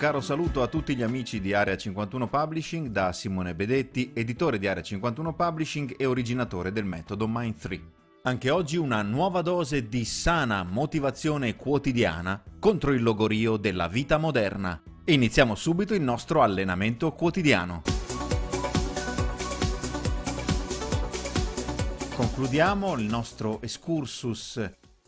caro saluto a tutti gli amici di Area 51 Publishing da Simone Bedetti, editore di Area 51 Publishing e originatore del metodo Mind 3. Anche oggi una nuova dose di sana motivazione quotidiana contro il logorio della vita moderna. iniziamo subito il nostro allenamento quotidiano. Concludiamo il nostro excursus,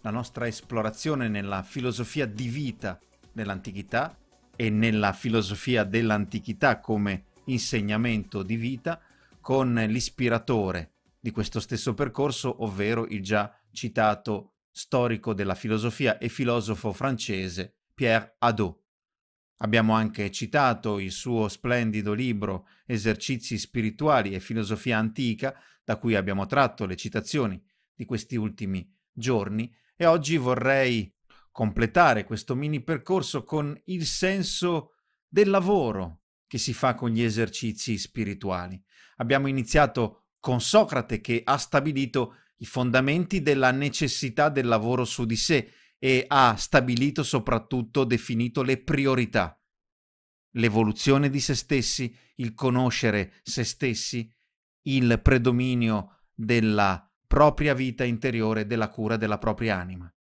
la nostra esplorazione nella filosofia di vita dell'antichità e nella filosofia dell'antichità come insegnamento di vita con l'ispiratore di questo stesso percorso, ovvero il già citato storico della filosofia e filosofo francese Pierre Hadot. Abbiamo anche citato il suo splendido libro Esercizi spirituali e filosofia antica, da cui abbiamo tratto le citazioni di questi ultimi giorni, e oggi vorrei completare questo mini percorso con il senso del lavoro che si fa con gli esercizi spirituali. Abbiamo iniziato con Socrate che ha stabilito i fondamenti della necessità del lavoro su di sé e ha stabilito soprattutto definito le priorità. L'evoluzione di se stessi, il conoscere se stessi, il predominio della propria vita interiore, della cura della propria anima.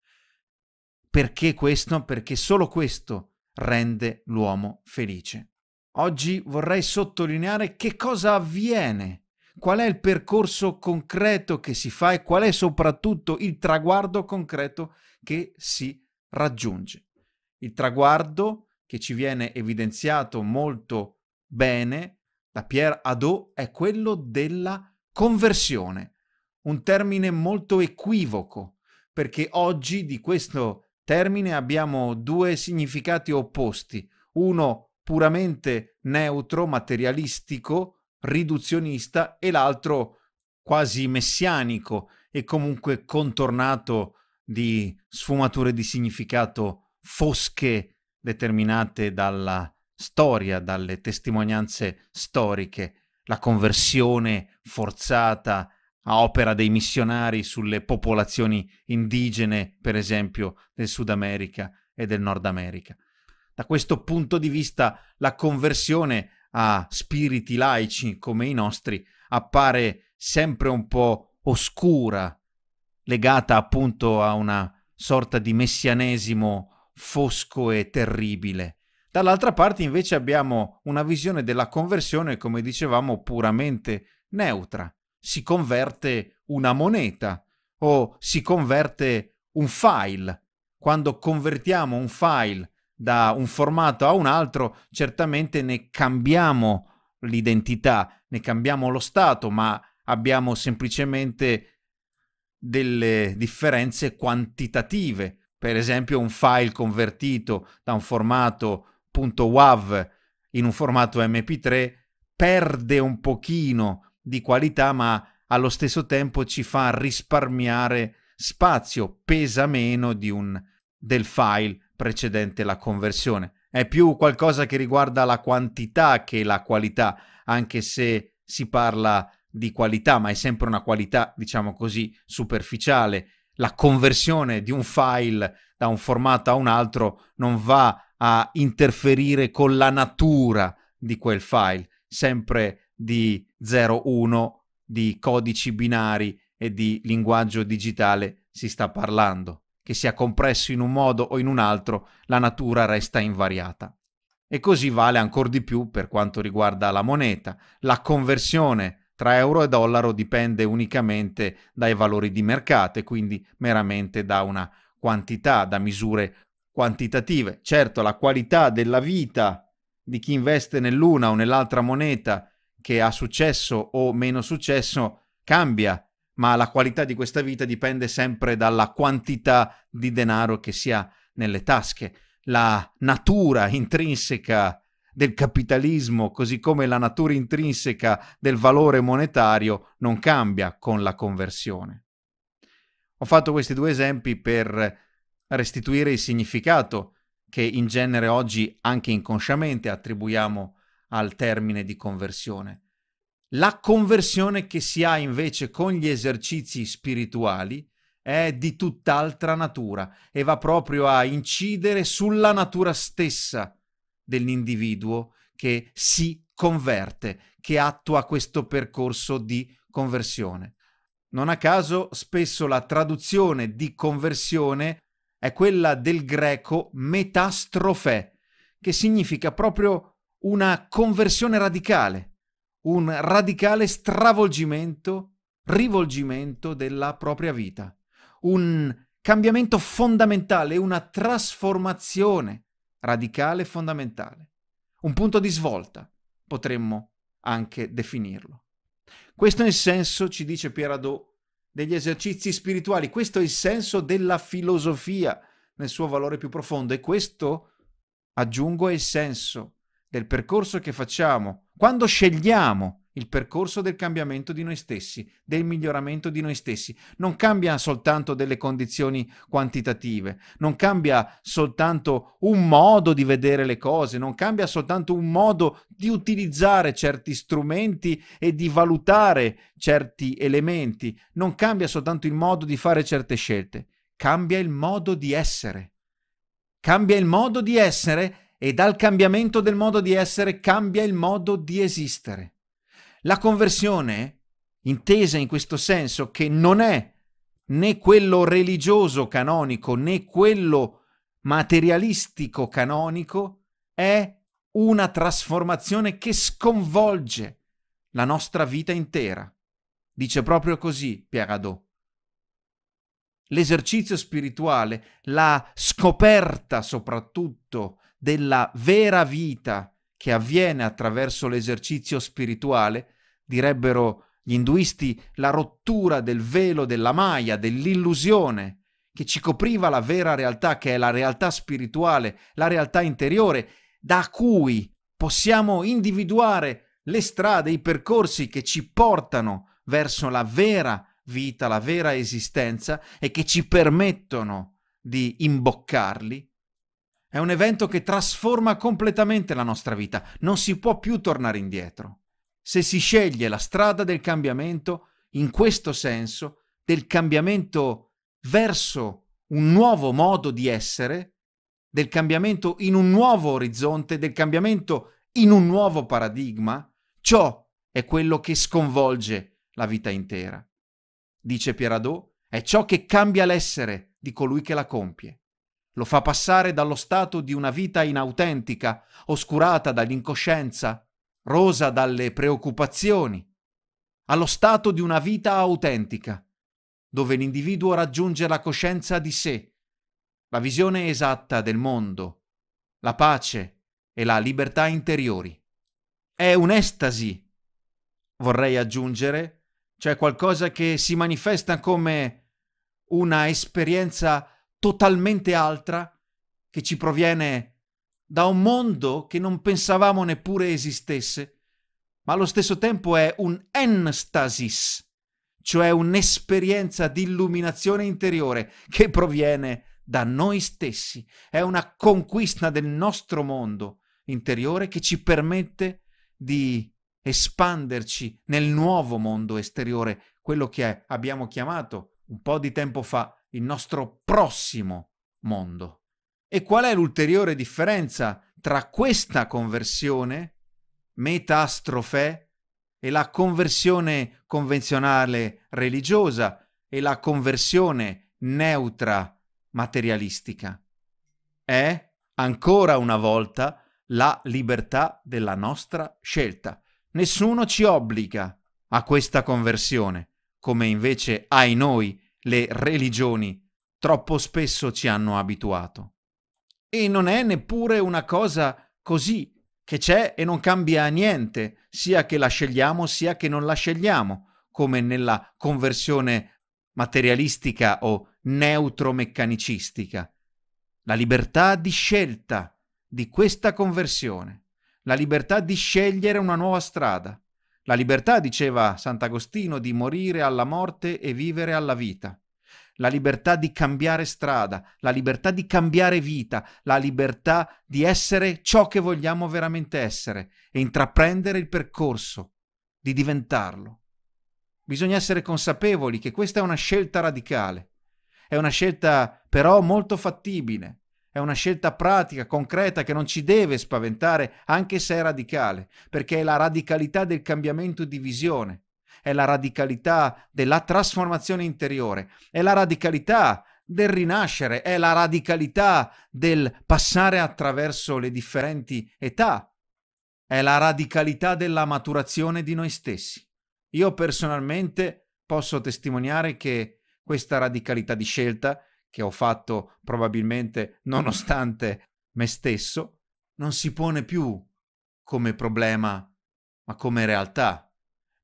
Perché questo? Perché solo questo rende l'uomo felice. Oggi vorrei sottolineare che cosa avviene, qual è il percorso concreto che si fa e qual è soprattutto il traguardo concreto che si raggiunge. Il traguardo che ci viene evidenziato molto bene da Pierre Adot è quello della conversione, un termine molto equivoco, perché oggi di questo termine abbiamo due significati opposti, uno puramente neutro, materialistico, riduzionista e l'altro quasi messianico e comunque contornato di sfumature di significato fosche determinate dalla storia, dalle testimonianze storiche, la conversione forzata, a opera dei missionari sulle popolazioni indigene, per esempio, del Sud America e del Nord America. Da questo punto di vista la conversione a spiriti laici come i nostri appare sempre un po' oscura, legata appunto a una sorta di messianesimo fosco e terribile. Dall'altra parte invece abbiamo una visione della conversione, come dicevamo, puramente neutra, si converte una moneta o si converte un file. Quando convertiamo un file da un formato a un altro, certamente ne cambiamo l'identità, ne cambiamo lo stato, ma abbiamo semplicemente delle differenze quantitative. Per esempio, un file convertito da un formato .wav in un formato MP3 perde un pochino di qualità, ma allo stesso tempo ci fa risparmiare spazio, pesa meno di un, del file precedente la conversione. È più qualcosa che riguarda la quantità che la qualità, anche se si parla di qualità, ma è sempre una qualità, diciamo così, superficiale. La conversione di un file da un formato a un altro non va a interferire con la natura di quel file, sempre di 01 di codici binari e di linguaggio digitale si sta parlando. Che sia compresso in un modo o in un altro, la natura resta invariata. E così vale ancora di più per quanto riguarda la moneta. La conversione tra euro e dollaro dipende unicamente dai valori di mercato e quindi meramente da una quantità, da misure quantitative. Certo, la qualità della vita di chi investe nell'una o nell'altra moneta che ha successo o meno successo cambia, ma la qualità di questa vita dipende sempre dalla quantità di denaro che si ha nelle tasche. La natura intrinseca del capitalismo, così come la natura intrinseca del valore monetario, non cambia con la conversione. Ho fatto questi due esempi per restituire il significato che in genere oggi anche inconsciamente attribuiamo a al termine di conversione. La conversione che si ha invece con gli esercizi spirituali è di tutt'altra natura e va proprio a incidere sulla natura stessa dell'individuo che si converte, che attua questo percorso di conversione. Non a caso spesso la traduzione di conversione è quella del greco metastrofe, che significa proprio una conversione radicale, un radicale stravolgimento, rivolgimento della propria vita, un cambiamento fondamentale, una trasformazione radicale fondamentale, un punto di svolta, potremmo anche definirlo. Questo è il senso, ci dice Pieradot, degli esercizi spirituali, questo è il senso della filosofia nel suo valore più profondo e questo, aggiungo, è il senso del percorso che facciamo, quando scegliamo il percorso del cambiamento di noi stessi, del miglioramento di noi stessi. Non cambia soltanto delle condizioni quantitative, non cambia soltanto un modo di vedere le cose, non cambia soltanto un modo di utilizzare certi strumenti e di valutare certi elementi, non cambia soltanto il modo di fare certe scelte, cambia il modo di essere. Cambia il modo di essere e dal cambiamento del modo di essere cambia il modo di esistere. La conversione, intesa in questo senso, che non è né quello religioso canonico né quello materialistico canonico, è una trasformazione che sconvolge la nostra vita intera. Dice proprio così Pierre Hadot. L'esercizio spirituale, la scoperta soprattutto della vera vita che avviene attraverso l'esercizio spirituale, direbbero gli induisti la rottura del velo della Maya, dell'illusione che ci copriva la vera realtà, che è la realtà spirituale, la realtà interiore, da cui possiamo individuare le strade, i percorsi che ci portano verso la vera vita, la vera esistenza e che ci permettono di imboccarli è un evento che trasforma completamente la nostra vita, non si può più tornare indietro. Se si sceglie la strada del cambiamento, in questo senso, del cambiamento verso un nuovo modo di essere, del cambiamento in un nuovo orizzonte, del cambiamento in un nuovo paradigma, ciò è quello che sconvolge la vita intera. Dice Pieradot, è ciò che cambia l'essere di colui che la compie. Lo fa passare dallo stato di una vita inautentica, oscurata dall'incoscienza, rosa dalle preoccupazioni, allo stato di una vita autentica, dove l'individuo raggiunge la coscienza di sé, la visione esatta del mondo, la pace e la libertà interiori. È un'estasi, vorrei aggiungere, cioè qualcosa che si manifesta come una esperienza totalmente altra che ci proviene da un mondo che non pensavamo neppure esistesse, ma allo stesso tempo è un enstasis, cioè un'esperienza di illuminazione interiore che proviene da noi stessi, è una conquista del nostro mondo interiore che ci permette di espanderci nel nuovo mondo esteriore, quello che abbiamo chiamato un po' di tempo fa il nostro prossimo mondo. E qual è l'ulteriore differenza tra questa conversione, metastrofe, e la conversione convenzionale religiosa e la conversione neutra materialistica? È, ancora una volta, la libertà della nostra scelta. Nessuno ci obbliga a questa conversione, come invece ai noi le religioni troppo spesso ci hanno abituato. E non è neppure una cosa così, che c'è e non cambia niente, sia che la scegliamo sia che non la scegliamo, come nella conversione materialistica o neutromeccanicistica. La libertà di scelta di questa conversione, la libertà di scegliere una nuova strada, la libertà, diceva Sant'Agostino, di morire alla morte e vivere alla vita. La libertà di cambiare strada, la libertà di cambiare vita, la libertà di essere ciò che vogliamo veramente essere e intraprendere il percorso, di diventarlo. Bisogna essere consapevoli che questa è una scelta radicale, è una scelta però molto fattibile, è una scelta pratica, concreta, che non ci deve spaventare, anche se è radicale, perché è la radicalità del cambiamento di visione, è la radicalità della trasformazione interiore, è la radicalità del rinascere, è la radicalità del passare attraverso le differenti età, è la radicalità della maturazione di noi stessi. Io personalmente posso testimoniare che questa radicalità di scelta che ho fatto probabilmente nonostante me stesso, non si pone più come problema, ma come realtà.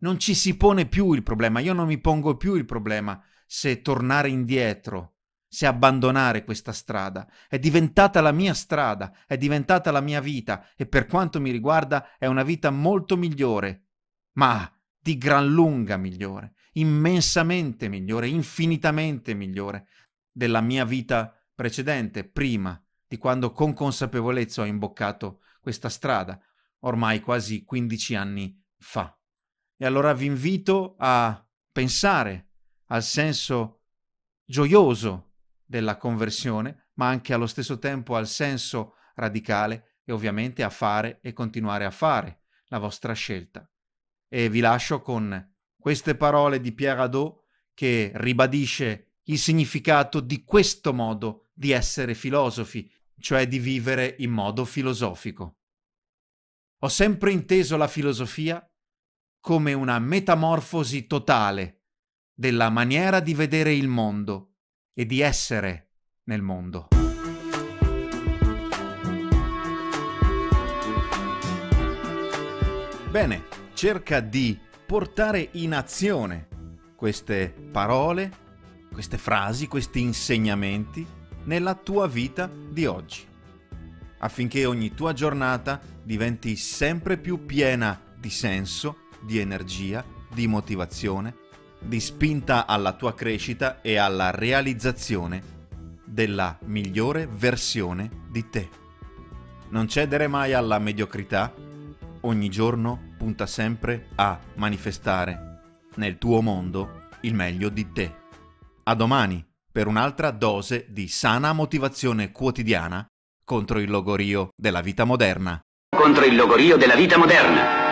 Non ci si pone più il problema, io non mi pongo più il problema se tornare indietro, se abbandonare questa strada. È diventata la mia strada, è diventata la mia vita e per quanto mi riguarda è una vita molto migliore, ma di gran lunga migliore, immensamente migliore, infinitamente migliore della mia vita precedente, prima di quando con consapevolezza ho imboccato questa strada, ormai quasi 15 anni fa. E allora vi invito a pensare al senso gioioso della conversione, ma anche allo stesso tempo al senso radicale e ovviamente a fare e continuare a fare la vostra scelta. E vi lascio con queste parole di Pierre Adot che ribadisce il significato di questo modo di essere filosofi, cioè di vivere in modo filosofico. Ho sempre inteso la filosofia come una metamorfosi totale della maniera di vedere il mondo e di essere nel mondo. Bene, cerca di portare in azione queste parole queste frasi, questi insegnamenti nella tua vita di oggi, affinché ogni tua giornata diventi sempre più piena di senso, di energia, di motivazione, di spinta alla tua crescita e alla realizzazione della migliore versione di te. Non cedere mai alla mediocrità, ogni giorno punta sempre a manifestare nel tuo mondo il meglio di te. A domani per un'altra dose di sana motivazione quotidiana contro il logorio della vita moderna. Contro il logorio della vita moderna.